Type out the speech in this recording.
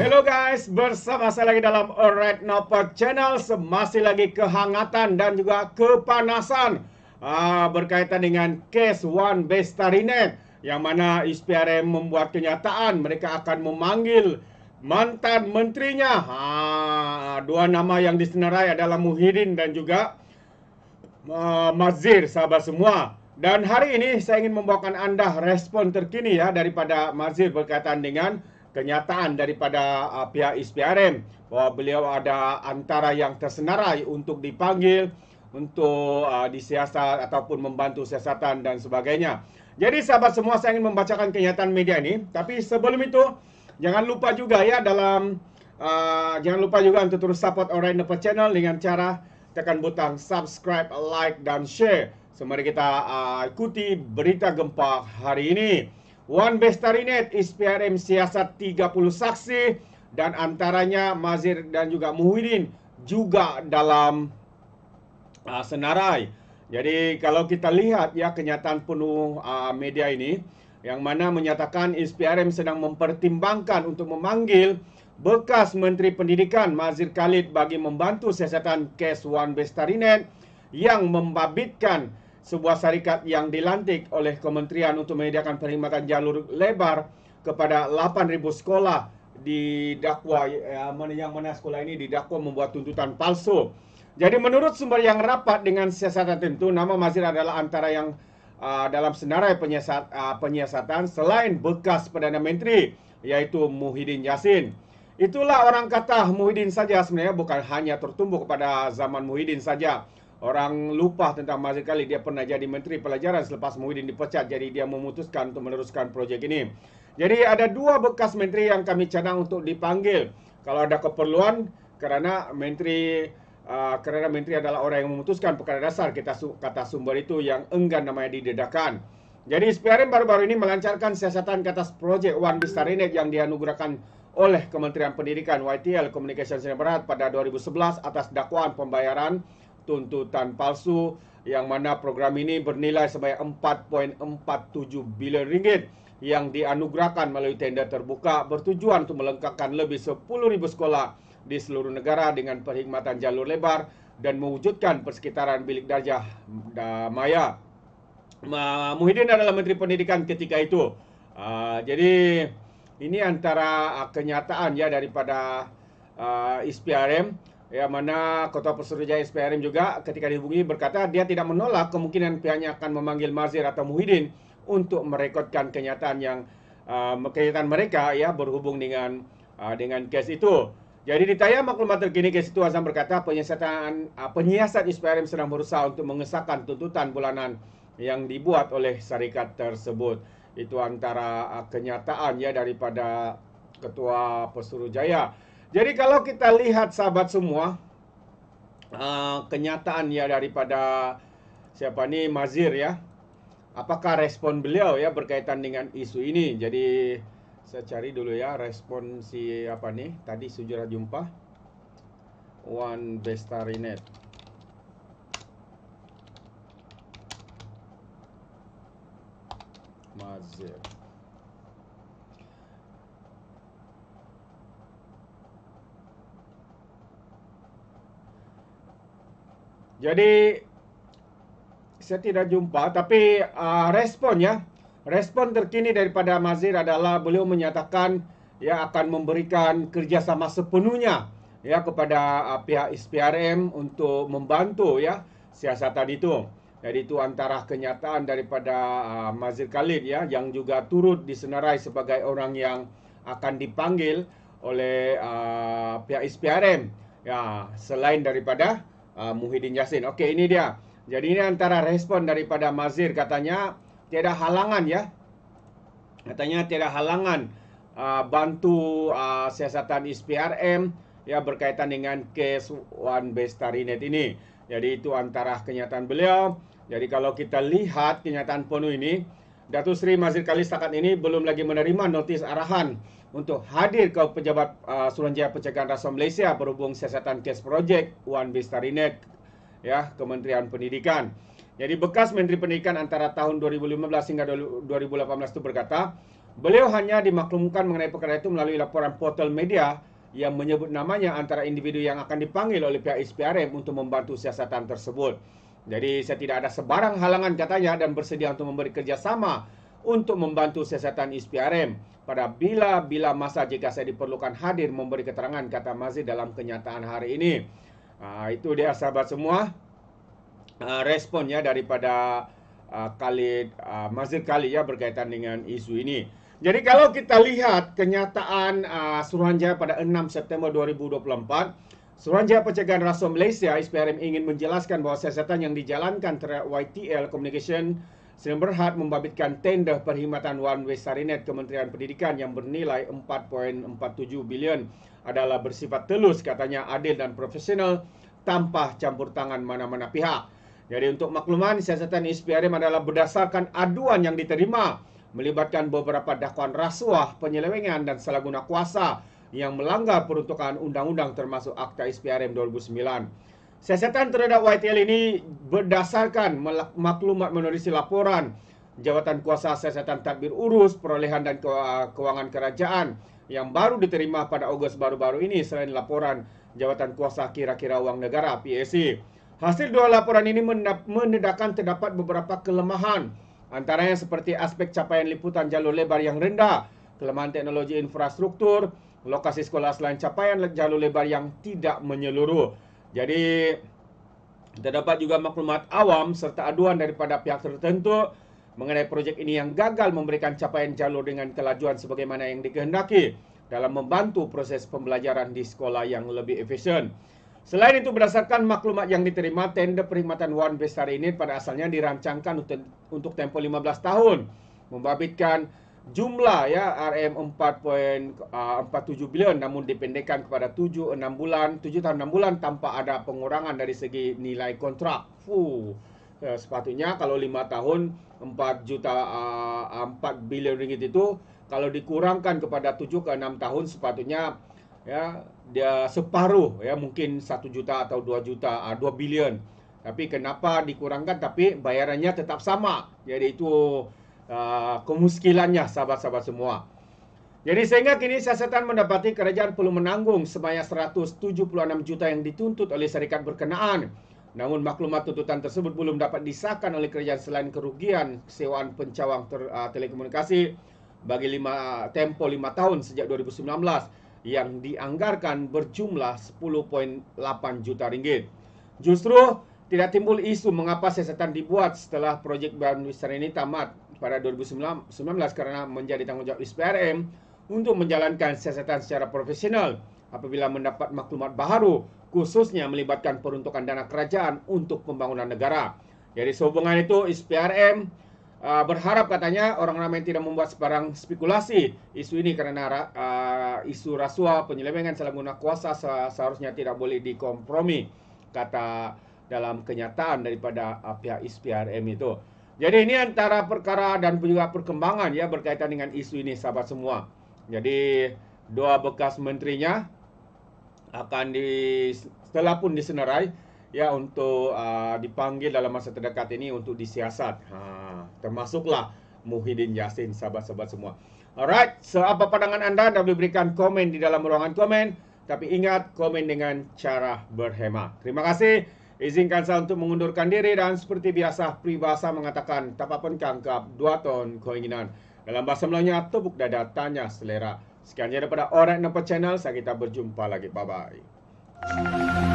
Hello guys, bersama saya lagi dalam Red Nopper Channel Masih lagi kehangatan dan juga kepanasan uh, Berkaitan dengan case One Bestarinet Yang mana SPRM membuat kenyataan Mereka akan memanggil mantan menterinya uh, Dua nama yang disenarai adalah Muhyiddin dan juga uh, Mazir sahabat semua dan hari ini saya ingin membawakan anda respon terkini ya daripada Mazir berkaitan dengan kenyataan daripada uh, pihak SPRM bahawa beliau ada antara yang tersenarai untuk dipanggil untuk uh, disiasat ataupun membantu siasatan dan sebagainya. Jadi sahabat semua saya ingin membacakan kenyataan media ini tapi sebelum itu jangan lupa juga ya dalam uh, jangan lupa juga untuk terus support Orang Depot Channel dengan cara tekan butang subscribe, like dan share. Semari kita uh, ikuti berita gempa hari ini. Wan Bestarinet, SPRM Siasat 30 saksi dan antaranya Mazir dan juga Muhyiddin juga dalam uh, senarai. Jadi kalau kita lihat ya kenyataan penuh uh, media ini yang mana menyatakan SPRM sedang mempertimbangkan untuk memanggil bekas Menteri Pendidikan Mazir Khalid bagi membantu siasatan kes Wan Bestarinet yang membabitkan sebuah syarikat yang dilantik oleh kementerian untuk menyediakan perkhidmatan jalur lebar kepada 8000 sekolah di dakwa eh, yang mana sekolah ini didakwa membuat tuntutan palsu. Jadi menurut sumber yang rapat dengan siasatan tertentu nama Mazir adalah antara yang uh, dalam senarai penyiasat, uh, penyiasatan selain bekas Perdana Menteri yaitu Muhyiddin Yassin. Itulah orang kata Muhyiddin saja sebenarnya bukan hanya tertumbuh kepada zaman Muhyiddin saja. Orang lupa tentang masa kali dia pernah jadi Menteri Pelajaran selepas Muhyiddin dipecat. Jadi dia memutuskan untuk meneruskan projek ini. Jadi ada dua bekas Menteri yang kami cadang untuk dipanggil. Kalau ada keperluan kerana Menteri Uh, kerana menteri adalah orang yang memutuskan perkara dasar kita su- kata sumber itu yang enggan namanya didedahkan. Jadi SPRM baru-baru ini melancarkan siasatan ke atas projek One Vista Renek yang dianugerahkan oleh Kementerian Pendidikan YTL Communication Sdn pada 2011 atas dakwaan pembayaran tuntutan palsu yang mana program ini bernilai sebanyak 4.47 bilion ringgit yang dianugerahkan melalui tender terbuka bertujuan untuk melengkapkan lebih 10,000 sekolah di seluruh negara dengan perkhidmatan jalur lebar dan mewujudkan persekitaran bilik darjah maya. Muhyiddin adalah Menteri Pendidikan ketika itu. Ah, jadi ini antara ah, kenyataan ya daripada SPRM. Ah, Ya, mana Ketua Pesuruhjaya SPRM juga ketika dihubungi berkata dia tidak menolak kemungkinan pihaknya akan memanggil Mazir atau Muhyiddin untuk merekodkan kenyataan yang uh, kenyataan mereka ya berhubung dengan uh, dengan kes itu. Jadi ditanya maklumat terkini kes itu Azam berkata penyiasatan uh, penyiasat SPRM sedang berusaha untuk mengesahkan tuntutan bulanan yang dibuat oleh syarikat tersebut. Itu antara uh, kenyataan ya daripada Ketua Pesuruhjaya. Jaya. Jadi kalau kita lihat sahabat semua uh, kenyataan ya daripada siapa nih Mazir ya. Apakah respon beliau ya berkaitan dengan isu ini? Jadi saya cari dulu ya respon si apa nih tadi sujura jumpa One Bestarinet. Mazir. Jadi saya tidak jumpa tapi uh, respon ya. Respon terkini daripada Mazir adalah beliau menyatakan ya akan memberikan kerjasama sepenuhnya ya kepada uh, pihak SPRM untuk membantu ya siasatan itu. Jadi itu antara kenyataan daripada uh, Mazir Khalid ya yang juga turut disenarai sebagai orang yang akan dipanggil oleh uh, pihak SPRM ya selain daripada uh, Muhyiddin Yassin. Okey, ini dia. Jadi ini antara respon daripada Mazir katanya tiada halangan ya. Katanya tiada halangan uh, bantu uh, siasatan SPRM ya berkaitan dengan kes One Bestarinet ini. Jadi itu antara kenyataan beliau. Jadi kalau kita lihat kenyataan penuh ini, Datuk Seri Mazir Khalid setakat ini belum lagi menerima notis arahan untuk hadir ke Pejabat uh, Suruhanjaya Pencegahan Rasuah Malaysia berhubung siasatan kes projek Wan Bistarinek ya Kementerian Pendidikan. Jadi bekas Menteri Pendidikan antara tahun 2015 hingga 2018 itu berkata, beliau hanya dimaklumkan mengenai perkara itu melalui laporan portal media yang menyebut namanya antara individu yang akan dipanggil oleh pihak SPRM untuk membantu siasatan tersebut. Jadi saya tidak ada sebarang halangan katanya dan bersedia untuk memberi kerjasama untuk membantu siasatan e SPRM pada bila-bila masa jika saya diperlukan hadir memberi keterangan kata Mazid dalam kenyataan hari ini. Uh, itu dia sahabat semua uh, ah, respon daripada uh, Khalid uh, Mazid Kali ya berkaitan dengan isu ini. Jadi kalau kita lihat kenyataan uh, Suruhanjaya pada 6 September 2024 Suruhanjaya Pencegahan Rasuah Malaysia SPRM ingin menjelaskan bahawa siasatan yang dijalankan terhadap YTL Communication Sdn Berhad membabitkan tender perkhidmatan One Way Sarinet Kementerian Pendidikan yang bernilai 4.47 bilion adalah bersifat telus katanya adil dan profesional tanpa campur tangan mana-mana pihak. Jadi untuk makluman siasatan SPRM adalah berdasarkan aduan yang diterima melibatkan beberapa dakwaan rasuah, penyelewengan dan salah guna kuasa yang melanggar peruntukan undang-undang termasuk Akta SPRM 2009. Siasatan terhadap YTL ini berdasarkan maklumat menerusi laporan Jabatan Kuasa Siasatan Tadbir Urus Perolehan dan uh, Kewangan Kerajaan yang baru diterima pada Ogos baru-baru ini selain laporan Jabatan Kuasa Kira-Kira Wang Negara PAC. Hasil dua laporan ini menedakan terdapat beberapa kelemahan antaranya seperti aspek capaian liputan jalur lebar yang rendah, kelemahan teknologi infrastruktur, lokasi sekolah selain capaian jalur lebar yang tidak menyeluruh. Jadi terdapat juga maklumat awam serta aduan daripada pihak tertentu mengenai projek ini yang gagal memberikan capaian jalur dengan kelajuan sebagaimana yang dikehendaki dalam membantu proses pembelajaran di sekolah yang lebih efisien. Selain itu berdasarkan maklumat yang diterima tender perkhidmatan Wan Besar ini pada asalnya dirancangkan untuk tempoh 15 tahun membabitkan jumlah ya RM4.47 uh, bilion namun dipendekkan kepada 7 6 bulan 7 tahun 6 bulan tanpa ada pengurangan dari segi nilai kontrak. Fu, Ya, sepatutnya kalau 5 tahun 4 juta uh, 4 bilion ringgit itu kalau dikurangkan kepada 7 ke 6 tahun sepatutnya ya dia separuh ya mungkin 1 juta atau 2 juta uh, 2 bilion. Tapi kenapa dikurangkan tapi bayarannya tetap sama? Jadi itu Ah, kemuskilannya sahabat-sahabat semua. Jadi sehingga kini siasatan mendapati kerajaan perlu menanggung sebanyak 176 juta yang dituntut oleh syarikat berkenaan. Namun maklumat tuntutan tersebut belum dapat disahkan oleh kerajaan selain kerugian sewaan pencawang ter, uh, telekomunikasi bagi lima, tempo 5 tahun sejak 2019 yang dianggarkan berjumlah 10.8 juta ringgit. Justru tidak timbul isu mengapa siasatan dibuat setelah projek Bandung ini tamat pada 2019 karena menjadi tanggung jawab SPRM untuk menjalankan siasatan secara profesional apabila mendapat maklumat baru khususnya melibatkan peruntukan dana kerajaan untuk pembangunan negara. Jadi sehubungan itu SPRM uh, berharap katanya orang ramai tidak membuat sebarang spekulasi isu ini karena uh, isu rasuah penyelewengan selanggungan kuasa seharusnya tidak boleh dikompromi kata dalam kenyataan daripada uh, pihak SPRM itu. Jadi ini antara perkara dan juga perkembangan ya berkaitan dengan isu ini sahabat semua. Jadi dua bekas menterinya akan di setelah pun disenarai ya untuk uh, dipanggil dalam masa terdekat ini untuk disiasat. Ha, termasuklah Muhyiddin Yassin sahabat-sahabat semua. Alright, so apa pandangan anda? Anda boleh berikan komen di dalam ruangan komen. Tapi ingat, komen dengan cara berhemat. Terima kasih. Izinkan saya untuk mengundurkan diri dan seperti biasa peribahasa mengatakan tak apa kangkap dua ton keinginan. Dalam bahasa Melayunya tepuk dada tanya selera. sekiannya daripada Orang Nampak Channel. Saya kita berjumpa lagi. Bye-bye.